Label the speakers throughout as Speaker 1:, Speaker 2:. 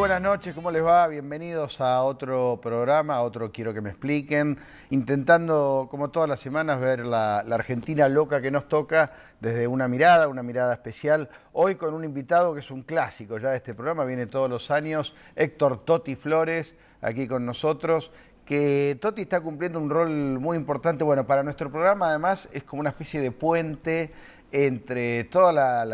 Speaker 1: buenas noches, ¿cómo les va? Bienvenidos a otro programa, a otro Quiero que me expliquen, intentando, como todas las semanas, ver la, Argentina loca que nos toca desde una mirada, una mirada especial. Hoy con un invitado que es un clásico ya de este programa, viene todos los años, Héctor Toti Flores, aquí con nosotros, que Toti está cumpliendo un rol muy importante, bueno, para nuestro programa además es como una especie de puente entre toda la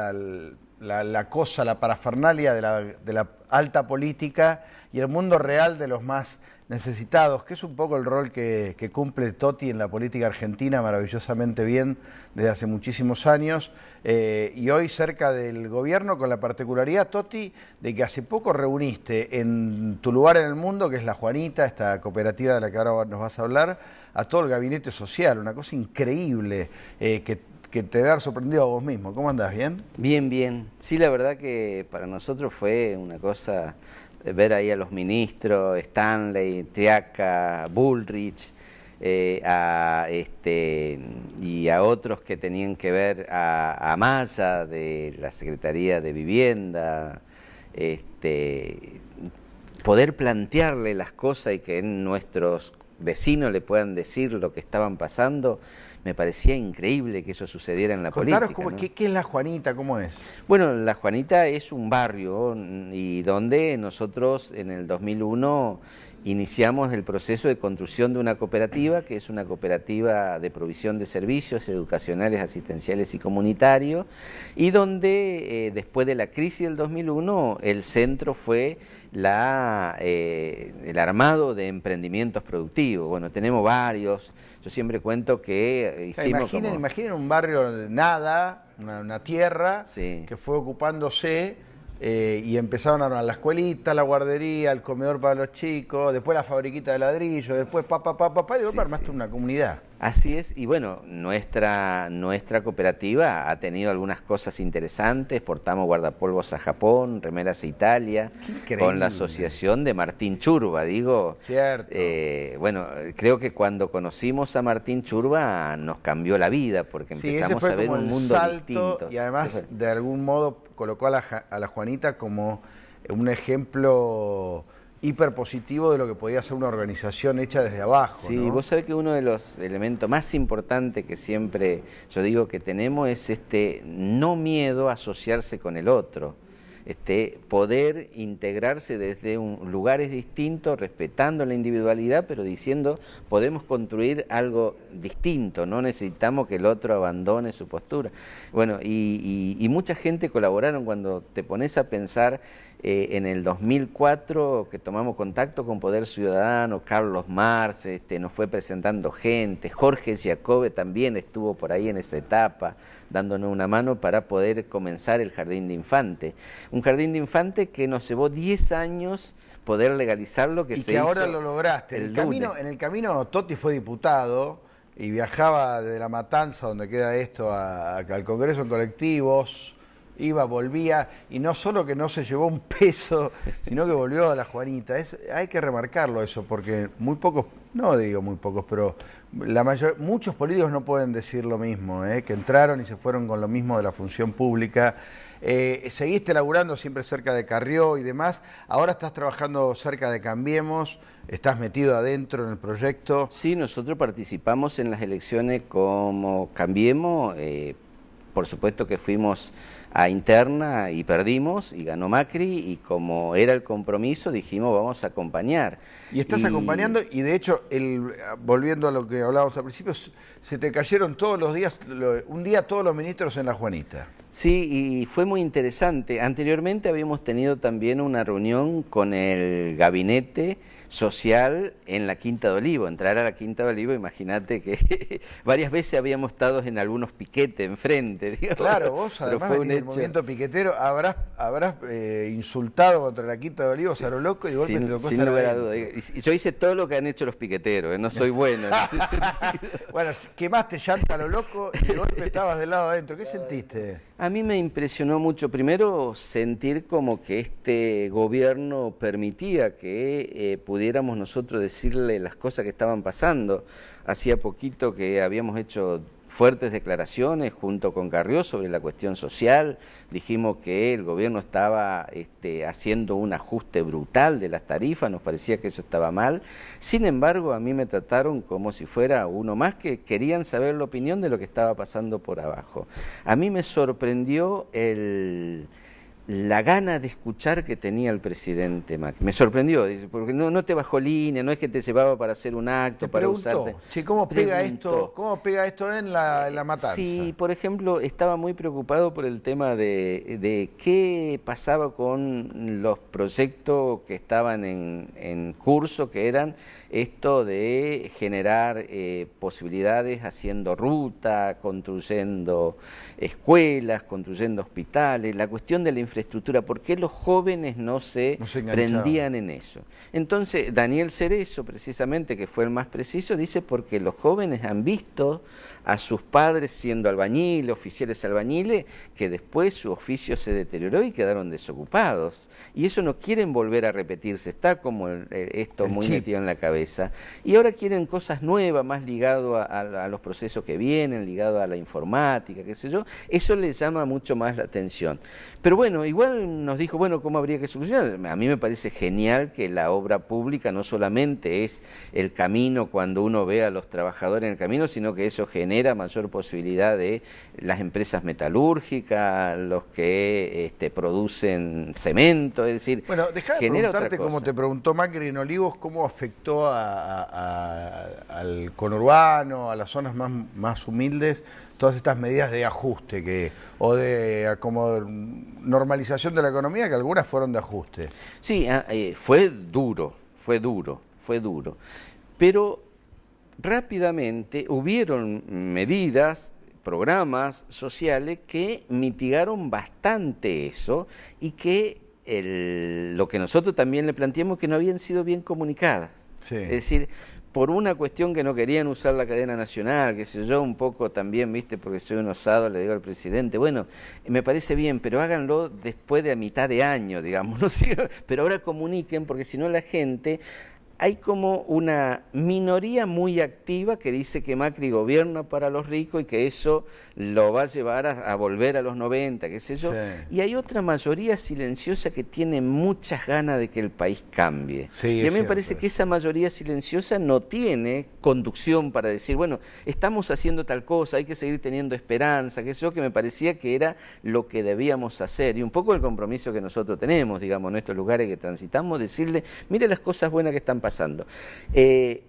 Speaker 1: la, cosa, la parafernalia de la, de la alta política y el mundo real de los más necesitados, que es un poco el rol que, cumple Totti en la política argentina maravillosamente bien desde hace muchísimos años, eh, y hoy cerca del gobierno con la particularidad, Toti, de que hace poco reuniste en tu lugar en el mundo, que es la Juanita, esta cooperativa de la que ahora nos vas a hablar, a todo el gabinete social, una cosa increíble eh, que que te dar sorprendido a vos mismo. ¿Cómo andás? ¿Bien?
Speaker 2: Bien, bien. Sí, la verdad que para nosotros fue una cosa eh, ver ahí a los ministros, Stanley, Triaca, Bullrich, eh, a, este, y a otros que tenían que ver a, a Maya de la Secretaría de Vivienda, este, poder plantearle las cosas y que en nuestros vecinos le puedan decir lo que estaban pasando, me parecía increíble que eso sucediera en la Contaros política. Cómo, ¿qué,
Speaker 1: ¿qué, es La Juanita? ¿Cómo es?
Speaker 2: Bueno, La Juanita es un barrio mm, y donde nosotros en el 2001 iniciamos el proceso de construcción de una cooperativa, que es una cooperativa de provisión de servicios educacionales, asistenciales y comunitarios, y donde eh, después de la crisis del 2001 el centro fue la, eh, el armado de emprendimientos productivos. Bueno, tenemos varios, yo siempre cuento que eh, hicimos... imaginen,
Speaker 1: imaginen un barrio de nada, una, tierra que fue ocupándose eh, y empezaron a armar la escuelita, la guardería, el comedor para los chicos, después la fabriquita de ladrillo, después papá, papá, papá, pa, pa, y luego armaste
Speaker 2: una comunidad. Así es, y bueno, nuestra, nuestra cooperativa ha tenido algunas cosas interesantes, portamos guardapolvos a Japón, remeras a Italia, con la asociación de Martín Churba, digo. Cierto. Eh, bueno, creo que cuando conocimos a Martín Churba nos cambió la vida, porque empezamos a ver un mundo distinto. Y además,
Speaker 1: de algún modo, colocó a la, a la Juanita como un ejemplo hiperpositivo de lo que podía ser una organización hecha desde abajo. Sí, vos
Speaker 2: sabés que uno de los elementos más importantes que siempre yo digo que tenemos es este no miedo a asociarse con el otro. Este, poder integrarse desde un, lugares distintos, respetando la individualidad, pero diciendo podemos construir algo distinto, no necesitamos que el otro abandone su postura. Bueno, y, y mucha gente colaboraron cuando te pones a pensar eh, en el 2004 que tomamos contacto con Poder Ciudadano, Carlos Mars este, nos fue presentando gente, Jorge Giacobbe también estuvo por ahí en esa etapa dándonos una mano para poder comenzar el Jardín de Infante. Un Jardín de Infante que nos llevó 10 años poder legalizarlo, lo que y que ahora lo lograste. El camino,
Speaker 1: en el camino Totti fue diputado y viajaba desde La Matanza, donde queda esto, al Congreso en colectivos iba, volvía, y no solo que no se llevó un peso, sino que volvió a la Juanita. hay que remarcarlo eso, porque muy pocos, no digo muy pocos, pero la mayor, muchos políticos no pueden decir lo mismo, ¿eh? que entraron y se fueron con lo mismo de la función pública. Eh, seguiste laburando siempre cerca de Carrió y demás, ahora estás trabajando cerca de Cambiemos, estás metido adentro en el proyecto. Sí,
Speaker 2: nosotros participamos en las elecciones como Cambiemos, eh, por supuesto que fuimos a interna y perdimos y ganó Macri y como era el compromiso dijimos vamos a acompañar. Y estás acompañando
Speaker 1: y de hecho, volviendo a lo que hablábamos al principio, se te cayeron todos los días, un día todos los ministros en la
Speaker 2: Juanita. Sí, y fue muy interesante. Anteriormente habíamos tenido también una reunión con el gabinete social en la Quinta de Olivo. Entrar a la Quinta de Olivo, imagínate que varias veces habíamos estado en algunos piquetes enfrente. Claro, vos además movimiento
Speaker 1: piquetero, habrás, habrás eh, insultado contra la Quinta de Olivos a lo loco y golpe te tocó sin a duda.
Speaker 2: yo hice todo lo que han hecho los piqueteros, ¿eh? no soy bueno.
Speaker 1: bueno, quemaste llanta a lo loco y de golpe estabas del lado adentro. ¿Qué sentiste?
Speaker 2: A mí me impresionó mucho. Primero, sentir como que este gobierno permitía que eh, pudiéramos nosotros decirle las cosas que estaban pasando. Hacía poquito que habíamos hecho fuertes declaraciones junto con Carrió sobre la cuestión social. Dijimos que el gobierno estaba este, haciendo un ajuste brutal de las tarifas, nos parecía que eso estaba mal. Sin embargo, a mí me trataron como si fuera uno más que querían saber la opinión de lo que estaba pasando por abajo. A mí me sorprendió el la gana de escuchar que tenía el presidente Macri. Me sorprendió, porque no, no te bajó línea, no es que te llevaba para hacer un acto, para usar... usarte. Che, ¿cómo pega esto?
Speaker 1: ¿Cómo pega esto en la, en la, eh, matanza? Sí,
Speaker 2: por ejemplo, estaba muy preocupado por el tema de, qué pasaba con los proyectos que estaban en, en curso, que eran esto de generar eh, posibilidades haciendo ruta, construyendo escuelas, construyendo hospitales, la cuestión de la infraestructura estructura, ¿Por qué los jóvenes no se, prendían en eso? Entonces, Daniel Cerezo, precisamente, que fue el más preciso, dice porque los jóvenes han visto a sus padres siendo albañiles, oficiales albañiles, que después su oficio se deterioró y quedaron desocupados. Y eso no quieren volver a repetirse, está como esto muy metido en la cabeza. Y ahora quieren cosas nuevas, más ligado a, a los procesos que vienen, ligado a la informática, qué sé yo. Eso les llama mucho más la atención. Pero bueno, igual nos dijo, bueno, ¿cómo habría que solucionar? A mí me parece genial que la obra pública no solamente es el camino cuando uno ve a los trabajadores en el camino, sino que eso genera mayor posibilidad de las empresas metalúrgicas, los que este, producen cemento, es decir... Bueno, deja de preguntarte, como te
Speaker 1: preguntó Macri en Olivos, cómo afectó al conurbano, a las zonas más, más humildes, todas estas medidas de ajuste que o de como normal de la economía que algunas fueron de ajuste. Sí,
Speaker 2: ah, eh, fue duro, fue duro, fue duro. Pero rápidamente hubieron medidas, programas sociales que mitigaron bastante eso y que el, lo que nosotros también le planteamos que no habían sido bien comunicadas. Es decir, por una cuestión que no querían usar la cadena nacional, que sé yo, un poco también, viste, porque soy un osado, le digo al presidente, bueno, me parece bien, pero háganlo después de a mitad de año, digamos, ¿no? pero ahora comuniquen, porque si no la gente hay como una minoría muy activa que dice que Macri gobierna para los ricos y que eso lo va a llevar a, volver a los 90, qué sé yo. Y hay otra mayoría silenciosa que tiene muchas ganas de que el país cambie. y a mí me parece que esa mayoría silenciosa no tiene conducción para decir, bueno, estamos haciendo tal cosa, hay que seguir teniendo esperanza, que yo, que me parecía que era lo que debíamos hacer. Y un poco el compromiso que nosotros tenemos, digamos, en estos lugares que transitamos, decirle, mire las cosas buenas que están pasando pasando. Eh,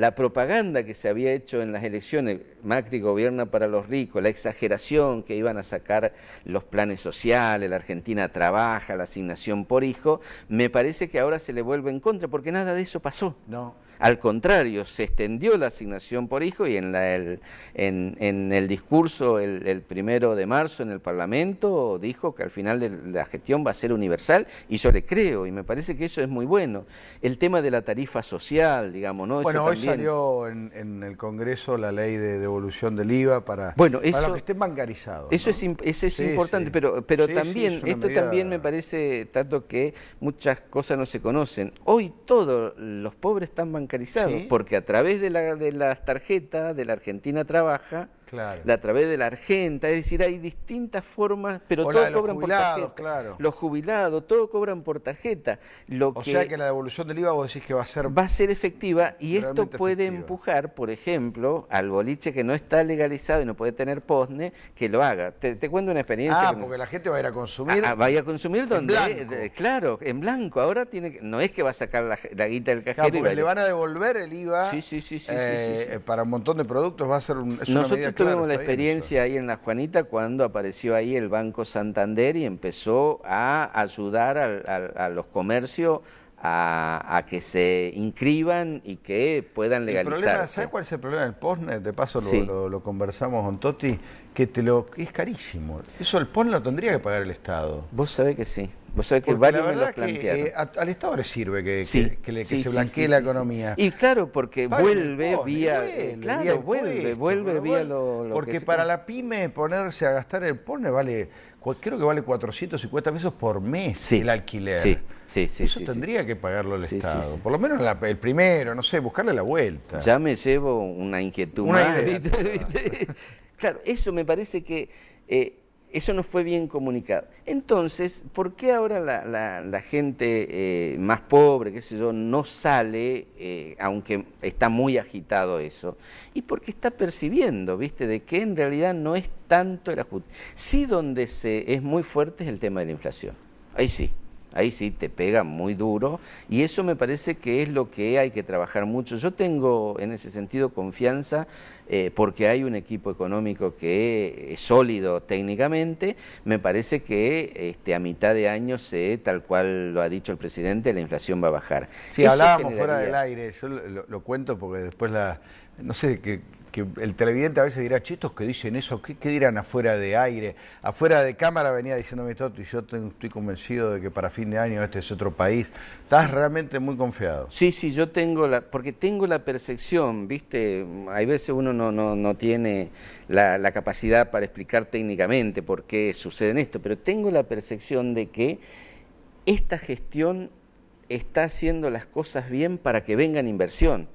Speaker 2: la propaganda que se había hecho en las elecciones, Macri gobierna para los ricos, la exageración que iban a sacar los planes sociales, la Argentina trabaja, la asignación por hijo, me parece que ahora se le vuelve en contra, porque nada de eso pasó. No. Al contrario, se extendió la asignación por hijo y en, la, el, en, el discurso el, primero de marzo en el Parlamento dijo que al final de la gestión va a ser universal y yo le creo y me parece que eso es muy bueno. El tema de la tarifa social, digamos, ¿no? Bueno, hoy salió
Speaker 1: en, el Congreso la ley de devolución del IVA para, bueno, para los que estén bancarizados. Eso
Speaker 2: es, importante, pero, también, esto también me parece, tanto que muchas cosas no se conocen. Hoy todos los pobres están bancarizados porque a través de, la, de las tarjetas de la Argentina Trabaja la a través de la argenta, es decir, hay distintas formas, pero todos cobran por tarjeta. Claro. Los jubilados, todos cobran por tarjeta. Lo o sea que la devolución del IVA vos decís que va a ser... Va a ser efectiva y esto puede empujar, por ejemplo, al boliche que no está legalizado y no puede tener posne, que lo haga. Te, cuento una experiencia. Ah, porque
Speaker 1: la gente va a ir a consumir. Ah, ah vaya a
Speaker 2: consumir donde... claro, en blanco. Ahora tiene no es que va a sacar la, guita del cajero. le van
Speaker 1: a devolver el IVA eh, para un montón de productos, va a ser una tuvimos la experiencia
Speaker 2: ahí en La Juanita cuando apareció ahí el Banco Santander y empezó a ayudar a, los comercios a, que se inscriban y que puedan legalizar. ¿Sabe
Speaker 1: cuál es el problema del postnet? De paso lo, conversamos con Toti, que te lo, es carísimo. Eso el postnet lo tendría que pagar el Estado. Vos sabés que sí la verdad Que, eh, al Estado le sirve que, se blanquee la economía. Y
Speaker 2: claro, porque vuelve vía. Vuelve, vuelve, vía Porque para la pyme
Speaker 1: ponerse a gastar el PONE vale, creo que vale 450 pesos por mes el alquiler. Eso tendría que pagarlo el Estado. Por lo menos el primero, no sé, buscarle la vuelta.
Speaker 2: Ya me llevo una inquietud. claro, eso me parece que. Eh, eso no fue bien comunicado. Entonces, ¿por qué ahora la, gente eh, más pobre, qué sé yo, no sale, eh, aunque está muy agitado eso? Y porque está percibiendo, ¿viste?, de que en realidad no es tanto el ajuste. Sí, donde se, es muy fuerte es el tema de la inflación. Ahí sí ahí sí te pega muy duro y eso me parece que es lo que hay que trabajar mucho. Yo tengo en ese sentido confianza eh, porque hay un equipo económico que es sólido técnicamente, me parece que este, a mitad de año se, tal cual lo ha dicho el presidente, la inflación va a bajar. Si hablábamos fuera del
Speaker 1: aire, yo lo, cuento porque después la, no sé, qué el televidente a veces dirá, chistos que dicen eso, ¿qué, dirán afuera de aire? Afuera de cámara venía diciéndome todo, y yo estoy convencido de que para fin de año este es otro país. Estás realmente muy confiado.
Speaker 2: Sí, sí, yo tengo la, porque tengo la percepción, viste, hay veces uno no, tiene la, capacidad para explicar técnicamente por qué sucede esto, pero tengo la percepción de que esta gestión está haciendo las cosas bien para que vengan inversión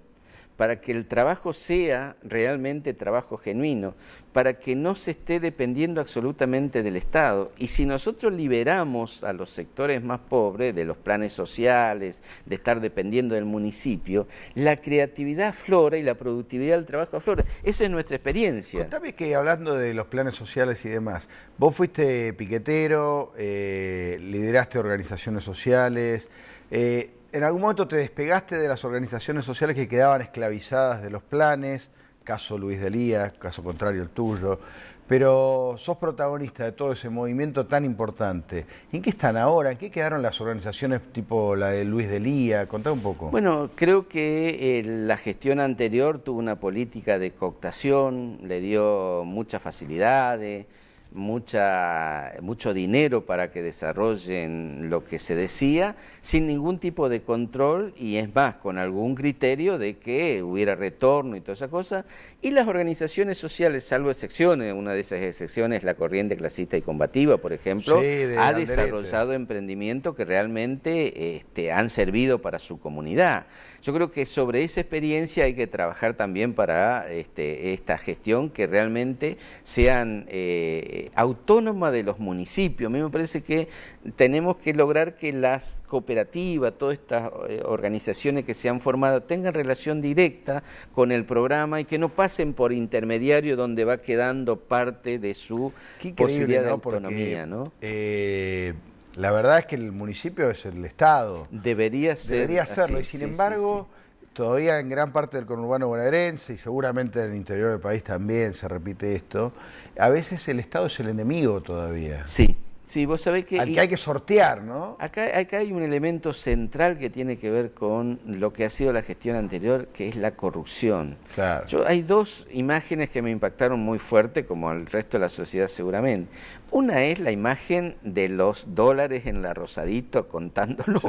Speaker 2: para que el trabajo sea realmente trabajo genuino, para que no se esté dependiendo absolutamente del Estado. Y si nosotros liberamos a los sectores más pobres de los planes sociales, de estar dependiendo del municipio, la creatividad aflora y la productividad del trabajo aflora. Esa es nuestra experiencia.
Speaker 1: Contame que hablando de los planes sociales y demás, vos fuiste piquetero, eh, lideraste organizaciones sociales, eh, en algún momento te despegaste de las organizaciones sociales que quedaban esclavizadas de los planes, caso Luis de Lía, caso contrario el tuyo, pero sos protagonista de todo ese movimiento tan importante. ¿En qué están ahora? ¿En qué quedaron las organizaciones tipo la de Luis Lía? Contá un poco.
Speaker 2: Bueno, creo que eh, la gestión anterior tuvo una política de cooptación, le dio muchas facilidades mucha, mucho dinero para que desarrollen lo que se decía, sin ningún tipo de control y es más, con algún criterio de que hubiera retorno y todas esa cosas, Y las organizaciones sociales, salvo excepciones, una de esas excepciones la corriente clasista y combativa, por ejemplo, ha desarrollado emprendimiento que realmente este, han servido para su comunidad. Yo creo que sobre esa experiencia hay que trabajar también para este, esta gestión que realmente sean... Eh, autónoma de los municipios. A mí me parece que tenemos que lograr que las cooperativas, todas estas eh, organizaciones que se han formado, tengan relación directa con el programa y que no pasen por intermediario donde va quedando parte de su posibilidad de autonomía.
Speaker 1: Eh, la verdad es que el municipio es el Estado. Debería ser. Debería serlo. y sin embargo. todavía en gran parte del conurbano bonaerense y seguramente en el interior del país también se repite esto, a veces el
Speaker 2: Estado es el enemigo todavía. Sí, sí, vos
Speaker 1: sabés que... Al que hay que sortear,
Speaker 2: ¿no? Acá, acá hay un elemento central que tiene que ver con lo que ha sido la gestión anterior, que es la corrupción. Claro. Yo, hay dos imágenes que me impactaron muy fuerte, como al resto de la sociedad seguramente. Una es la imagen de los dólares en la Rosadito contándolo.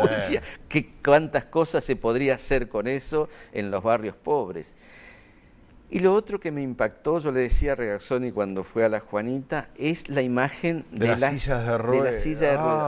Speaker 2: que cuántas cosas se podría hacer con eso en los barrios pobres. Y lo otro que me impactó, yo le decía a Regazzoni cuando fue a la Juanita, es la imagen de, las, sillas de ruedas.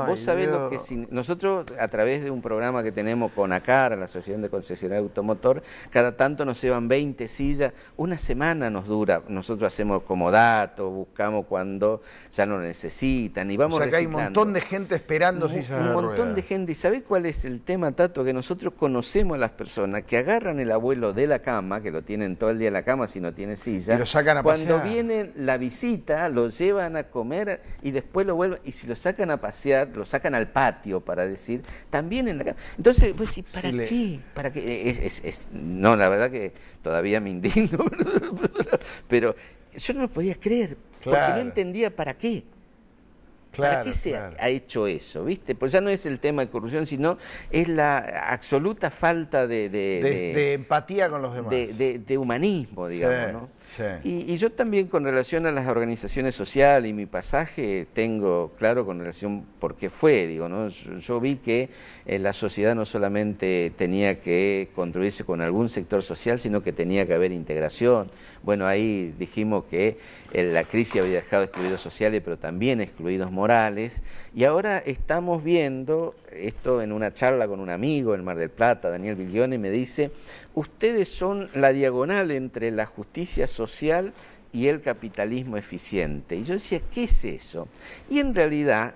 Speaker 2: Vos sabés lo que nosotros a través de un programa que tenemos con ACAR, la Asociación de Concesionarios de Automotor, cada tanto nos llevan 20 sillas, una semana nos dura. Nosotros hacemos como dato, buscamos cuando ya no necesitan y vamos O sea, que hay un montón
Speaker 1: de gente esperando sillas Un montón de
Speaker 2: gente. ¿Y sabés cuál es el tema, Tato? Que nosotros conocemos a las personas que agarran el abuelo de la cama, que lo tienen todo el día en la cama si no tiene silla. Y lo sacan Cuando viene vienen la visita, lo llevan a comer y después lo vuelven. Y si lo sacan a pasear, lo sacan al patio, para decir, también en la cama. Entonces, pues, ¿y ¿para qué? ¿Para qué? Eh, es, No, la verdad que todavía me indigno, pero yo no lo podía creer, porque no entendía para qué. ¿Para qué se ha hecho eso? ¿Viste? Pues ya no es el tema de corrupción, sino es la absoluta falta de... De, empatía con los demás. De, humanismo, digamos, ¿no? Y, yo también con relación a las organizaciones sociales y mi pasaje tengo claro con relación por qué fue, digo, ¿no? Yo, vi que eh, la sociedad no solamente tenía que construirse con algún sector social, sino que tenía que haber integración. Bueno, ahí dijimos que eh, la crisis había dejado excluidos sociales, pero también excluidos morales. Y ahora estamos viendo esto en una charla con un amigo en Mar del Plata, Daniel Villone, me dice, ustedes son la diagonal entre la justicia social y el capitalismo eficiente. Y yo decía, ¿qué es eso? Y en realidad,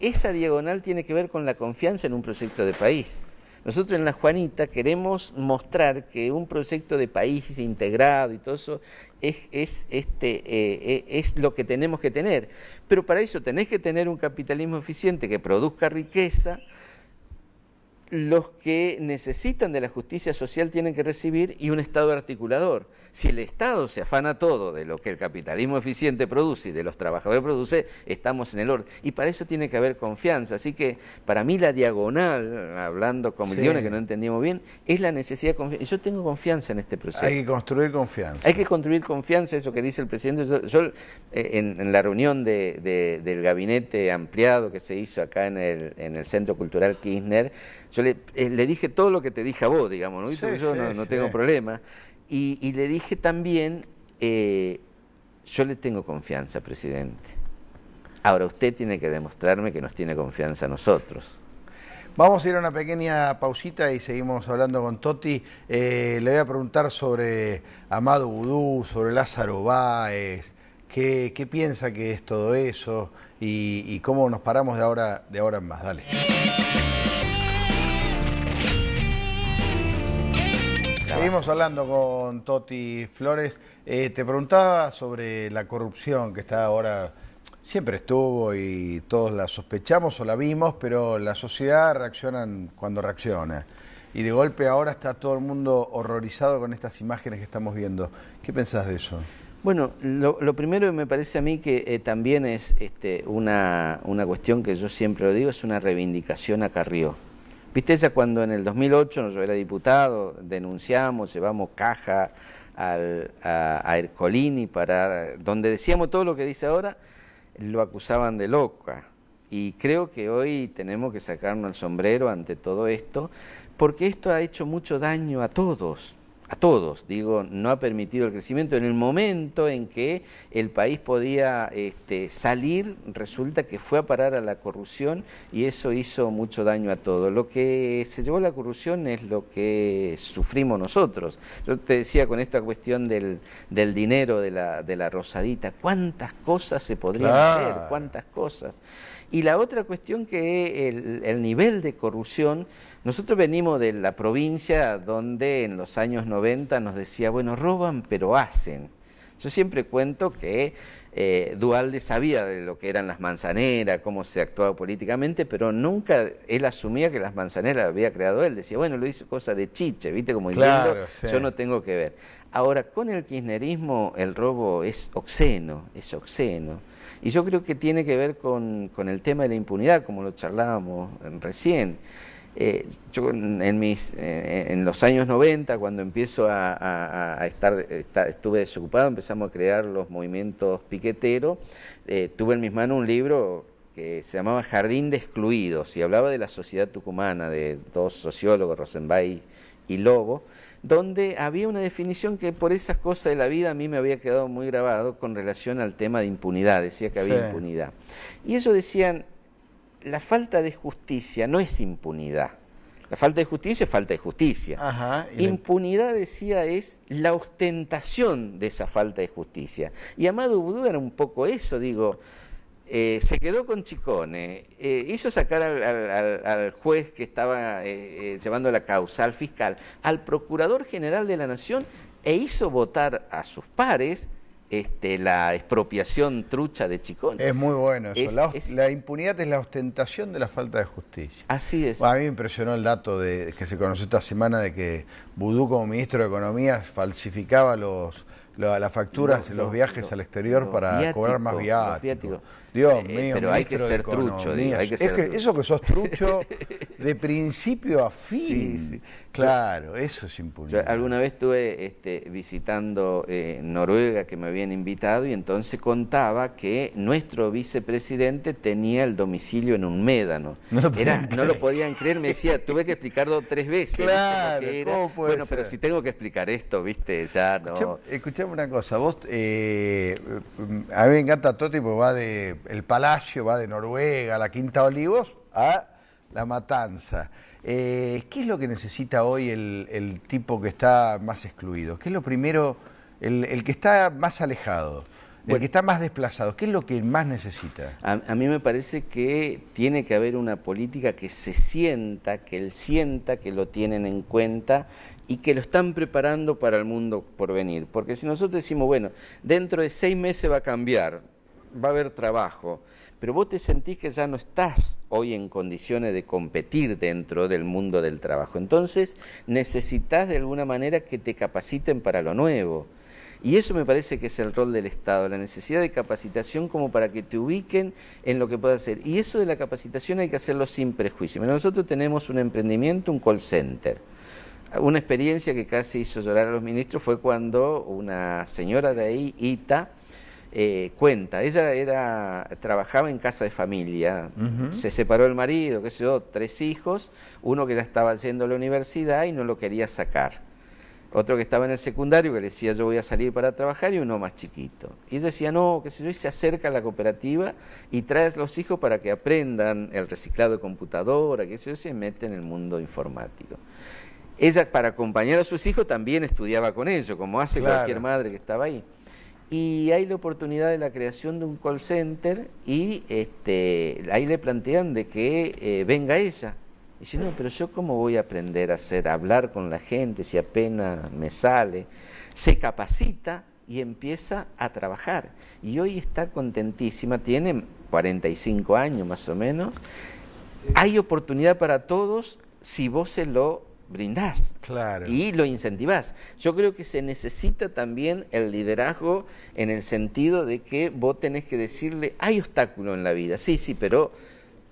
Speaker 2: esa diagonal tiene que ver con la confianza en un proyecto de país. Nosotros en La Juanita queremos mostrar que un proyecto de país integrado y todo eso es, este, eh, eh, lo que tenemos que tener. Pero para eso tenés que tener un capitalismo eficiente que produzca riqueza, los que necesitan de la justicia social tienen que recibir y un Estado articulador. Si el Estado se afana todo de lo que el capitalismo eficiente produce y de los trabajadores produce, estamos en el orden. Y para eso tiene que haber confianza. Así que para mí la diagonal, hablando con millones que no entendimos bien, es la necesidad de confianza. Yo tengo confianza en este proceso. Hay que
Speaker 1: construir confianza. Hay
Speaker 2: que construir confianza, eso que dice el presidente. Yo, eh, en, la reunión del gabinete ampliado que se hizo acá en en el Centro Cultural Kirchner, yo eh, le, dije todo lo que te dije a vos, digamos, ¿no? yo no, tengo problema. Y, le dije también, eh, yo le tengo confianza, presidente. Ahora usted tiene que demostrarme que nos tiene confianza a nosotros.
Speaker 1: Vamos a ir a una pequeña pausita y seguimos hablando con Toti. Eh, le voy a preguntar sobre Amado Vudú, sobre Lázaro Báez, qué, piensa que es todo eso y, cómo nos paramos de ahora, de ahora en más. Dale. Seguimos hablando con Toti Flores. Eh, te preguntaba sobre la corrupción que está ahora, siempre estuvo y todos la sospechamos o la vimos, pero la sociedad reacciona cuando reacciona. Y de golpe ahora está todo el mundo horrorizado con estas imágenes que estamos viendo. ¿Qué pensás de eso?
Speaker 2: Bueno, lo, primero que me parece a mí que eh, también es este, una, una cuestión que yo siempre lo digo, es una reivindicación a Carrió Viste ya cuando en el 2008 yo era diputado, denunciamos, llevamos caja al, a, a, Ercolini, para, donde decíamos todo lo que dice ahora, lo acusaban de loca. Y creo que hoy tenemos que sacarnos el sombrero ante todo esto, porque esto ha hecho mucho daño a todos, a todos, digo, no ha permitido el crecimiento. En el momento en que el país podía este, salir, resulta que fue a parar a la corrupción y eso hizo mucho daño a todos. Lo que se llevó la corrupción es lo que sufrimos nosotros. Yo te decía con esta cuestión del, del dinero, de la, de la rosadita, cuántas cosas se podrían hacer, cuántas cosas. Y la otra cuestión que el, el nivel de corrupción nosotros venimos de la provincia donde en los años 90 nos decía, bueno, roban pero hacen. Yo siempre cuento que eh, Dualde sabía de lo que eran las manzaneras, cómo se actuaba políticamente, pero nunca él asumía que las manzaneras había creado él. Decía, bueno, lo hizo cosa de chiche, ¿viste? Como diciendo, yo no tengo que ver. Ahora, con el kirchnerismo, el robo es oxeno, es oxeno. Y yo creo que tiene que ver con el tema de la impunidad, como lo charlábamos recién. Eh, yo en, mis, eh, en los años 90, cuando empiezo a, estar, estuve desocupado, empezamos a crear los movimientos piqueteros, eh, tuve en mis manos un libro que se llamaba Jardín de Excluidos y hablaba de la sociedad tucumana, de dos sociólogos, Rosenbay y Lobo, donde había una definición que por esas cosas de la vida a mí me había quedado muy grabado con relación al tema de impunidad, decía que había impunidad. Y ellos decían, la falta de justicia no es impunidad. La falta de justicia es falta de justicia. impunidad, decía, es la ostentación de esa falta de justicia. Y Amado Ubudú era un poco eso, digo, eh, se quedó con Chicone, eh, hizo sacar al, juez que estaba eh, llevando la causa, al fiscal, al procurador general de la nación, e hizo votar a sus pares este, la expropiación trucha de Chicón. Es
Speaker 1: muy bueno eso. la, impunidad es la ostentación de la falta de justicia. Así es. a mí me impresionó el dato de, que se conoció esta semana de que Vudú como ministro de Economía falsificaba los, las facturas, los, viajes al exterior para cobrar más viáticos.
Speaker 2: Dios eh, mío, pero hay que ser trucho, hay Es que eso
Speaker 1: que sos trucho de principio a fin. Claro, eso es
Speaker 2: impulso. Alguna vez estuve este, visitando eh, Noruega, que me habían invitado, y entonces contaba que nuestro vicepresidente tenía el domicilio en un médano. No lo, podían creer, me decía, tuve que explicarlo tres veces. Claro, Bueno, pero si tengo que explicar esto, viste, ya no.
Speaker 1: Escuchame, una cosa, vos, eh, a mí me encanta Toti porque va de el Palacio va de Noruega, la Quinta Olivos, a la Matanza. Eh, ¿Qué es lo que necesita hoy el, tipo que está más excluido? ¿Qué es lo primero, el, que está más alejado? El que está
Speaker 2: más desplazado,
Speaker 1: ¿qué es lo que más necesita?
Speaker 2: A, a, mí me parece que tiene que haber una política que se sienta, que él sienta, que lo tienen en cuenta y que lo están preparando para el mundo por venir. Porque si nosotros decimos, bueno, dentro de seis meses va a cambiar, va a haber trabajo, pero vos te sentís que ya no estás hoy en condiciones de competir dentro del mundo del trabajo. Entonces necesitas de alguna manera que te capaciten para lo nuevo. Y eso me parece que es el rol del Estado, la necesidad de capacitación como para que te ubiquen en lo que puedas hacer. Y eso de la capacitación hay que hacerlo sin prejuicio. Nosotros tenemos un emprendimiento, un call center. Una experiencia que casi hizo llorar a los ministros fue cuando una señora de ahí, Ita, eh, cuenta, ella era, trabajaba en casa de familia, se separó el marido, qué sé yo, tres hijos, uno que ya estaba yendo a la universidad y no lo quería sacar, otro que estaba en el secundario que le decía yo voy a salir para trabajar y uno más chiquito. Y ella decía no, qué sé yo, y se acerca a la cooperativa y a los hijos para que aprendan el reciclado de computadora, qué sé yo, se mete en el mundo informático. Ella para acompañar a sus hijos también estudiaba con ellos, como hace cualquier madre que estaba ahí y hay la oportunidad de la creación de un call center y este, ahí le plantean de que eh, venga ella. Y dice, no, pero yo cómo voy a aprender a hacer, a hablar con la gente si apenas me sale. Se capacita y empieza a trabajar. Y hoy está contentísima, tiene 45 años más o menos. Hay oportunidad para todos si vos se lo brindás claro. y lo incentivás. Yo creo que se necesita también el liderazgo en el sentido de que vos tenés que decirle, hay obstáculo en la vida, sí, sí, pero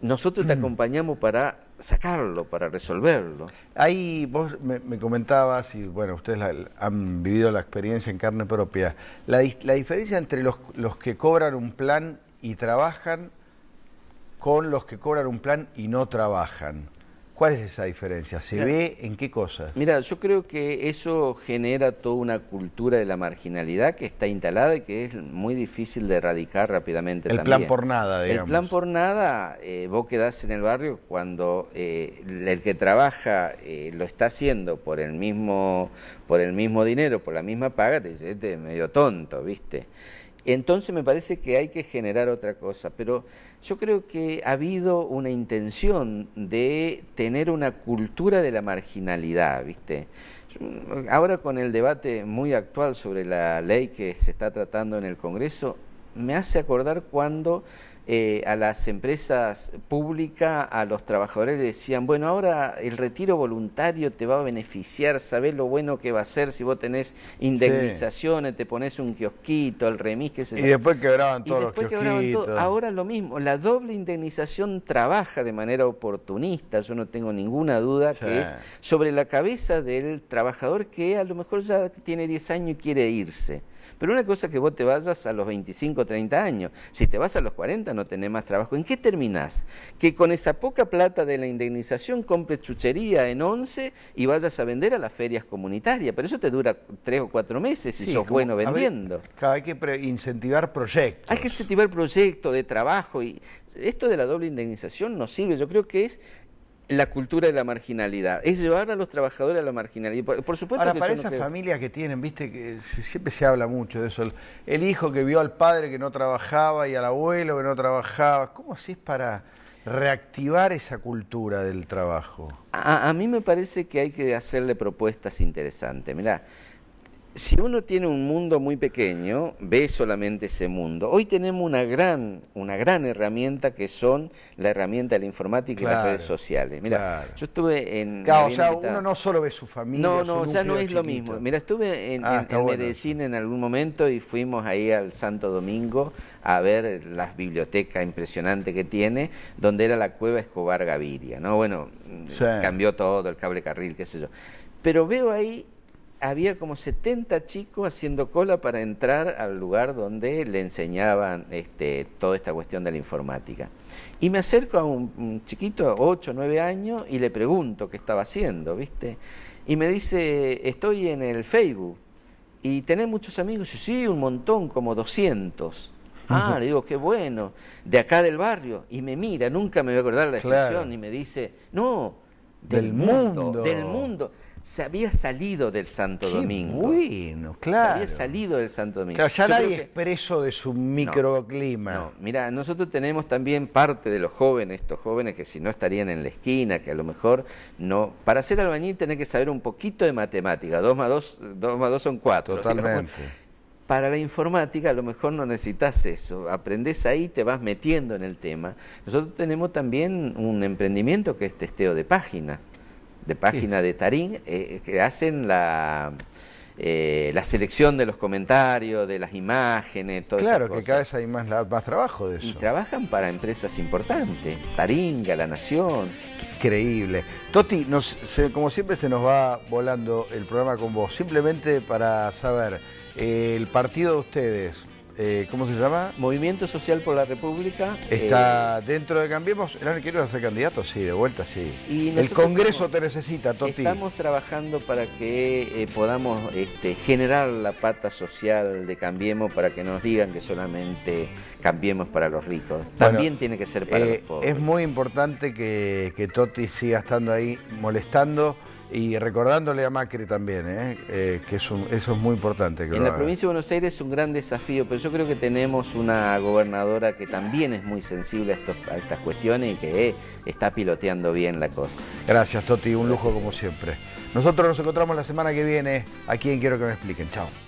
Speaker 2: nosotros te mm. acompañamos para sacarlo, para resolverlo.
Speaker 1: Ahí vos me, comentabas, y bueno, ustedes han vivido la experiencia en carne propia, la, la diferencia entre los, los que cobran un plan y trabajan con los que cobran un plan y no trabajan. ¿Cuál es esa diferencia? ¿Se ve en qué cosas?
Speaker 2: Mira, yo creo que eso genera toda una cultura de la marginalidad que está instalada y que es muy difícil de erradicar rápidamente. El plan por
Speaker 1: nada, digamos. El
Speaker 2: plan por nada, eh, vos quedás en el barrio cuando eh, el que trabaja eh, lo está haciendo por el mismo, por el mismo dinero, por la misma paga, te dice, este medio tonto, ¿viste? Entonces me parece que hay que generar otra cosa, pero yo creo que ha habido una intención de tener una cultura de la marginalidad, ¿viste? Ahora con el debate muy actual sobre la ley que se está tratando en el Congreso, me hace acordar cuando eh, a las empresas públicas, a los trabajadores, le decían, bueno, ahora el retiro voluntario te va a beneficiar, sabés lo bueno que va a ser si vos tenés indemnizaciones, te pones un kiosquito, el remis, que se... Y después quebraban todos los kiosquitos. Ahora lo mismo, la doble indemnización trabaja de manera oportunista, yo no tengo ninguna duda, que es sobre la cabeza del trabajador que a lo mejor ya tiene 10 años y quiere irse. Pero una cosa es que vos te vayas a los 25, o 30 años. Si te vas a los 40 no tenés más trabajo. ¿En qué terminás? Que con esa poca plata de la indemnización compres chuchería en 11 y vayas a vender a las ferias comunitarias. Pero eso te dura 3 o 4 meses si sos bueno vendiendo. hay que incentivar proyectos. Hay que incentivar proyectos de trabajo y esto de la doble indemnización no sirve. Yo creo que es la cultura de la marginalidad, es llevar a los trabajadores a la marginalidad. para esas familia
Speaker 1: familias que tienen, viste, que siempre se habla mucho de eso, el, hijo que vio al padre que no trabajaba y al
Speaker 2: abuelo que no trabajaba, ¿cómo haces para reactivar esa cultura del trabajo? A, a, mí me parece que hay que hacerle propuestas interesantes. Mirá, si uno tiene un mundo muy pequeño, ve solamente ese mundo. Hoy tenemos una gran, una gran herramienta que son la herramienta de la informática y las redes sociales. Mira, yo estuve en. Claro, o sea, uno
Speaker 1: no solo ve su familia. No, no, ya no es lo mismo.
Speaker 2: Mira, estuve en, ah, en, Medellín en algún momento y fuimos ahí al Santo Domingo a ver las bibliotecas impresionantes que tiene, donde era la cueva Escobar Gaviria, ¿no? Bueno, cambió todo, el cable carril, qué sé yo. Pero veo ahí había como 70 chicos haciendo cola para entrar al lugar donde le enseñaban este, toda esta cuestión de la informática. Y me acerco a un, chiquito, 8, 9 años, y le pregunto qué estaba haciendo, ¿viste? Y me dice, estoy en el Facebook. ¿Y tenés muchos amigos? Yo, sí, un montón, como 200. Ah, le digo, qué bueno, de acá del barrio. Y me mira, nunca me voy a acordar la expresión, y me dice, no, del, mundo, del mundo se había salido del Santo Domingo. Bueno, claro. Se había salido del Santo Domingo. Claro, ya nadie es
Speaker 1: preso de su microclima. No,
Speaker 2: mira, nosotros tenemos también parte de los jóvenes, estos jóvenes que si no estarían en la esquina, que a lo mejor no. Para ser albañil tenés que saber un poquito de matemática. Dos más dos, dos son cuatro. Totalmente. Para la informática a lo mejor no necesitas eso, aprendés ahí, te vas metiendo en el tema. Nosotros tenemos también un emprendimiento que es testeo de página de página de Tarín, eh, que hacen la, eh, la selección de los comentarios, de las imágenes, todo Claro, que cada
Speaker 1: vez hay más, más trabajo de eso. Y
Speaker 2: trabajan para empresas importantes, Taringa, La Nación. Increíble.
Speaker 1: Toti, como siempre se nos va volando el programa con vos. Simplemente para saber, eh, el partido de ustedes, eh, ¿cómo se llama? Movimiento Social por la República. Está eh, dentro de Cambiemos. ¿El año que ser candidato? Sí, de vuelta, sí. el Congreso te necesita, Toti. Estamos
Speaker 2: trabajando para que eh, podamos este, generar la pata social de Cambiemos para que nos digan que solamente Cambiemos para los ricos. También tiene que ser para los pobres.
Speaker 1: Es muy importante que, que Toti siga estando ahí molestando. Y recordándole a Macri también, ¿eh? Eh, que eso es muy importante. en la provincia
Speaker 2: de Buenos Aires es un gran desafío, pero yo creo que tenemos una gobernadora que también es muy sensible a, estas cuestiones y que eh, está piloteando bien la cosa.
Speaker 1: Gracias, Toti, un lujo como
Speaker 2: siempre. Nosotros nos encontramos la semana que viene aquí en Quiero que me
Speaker 1: expliquen. Chao.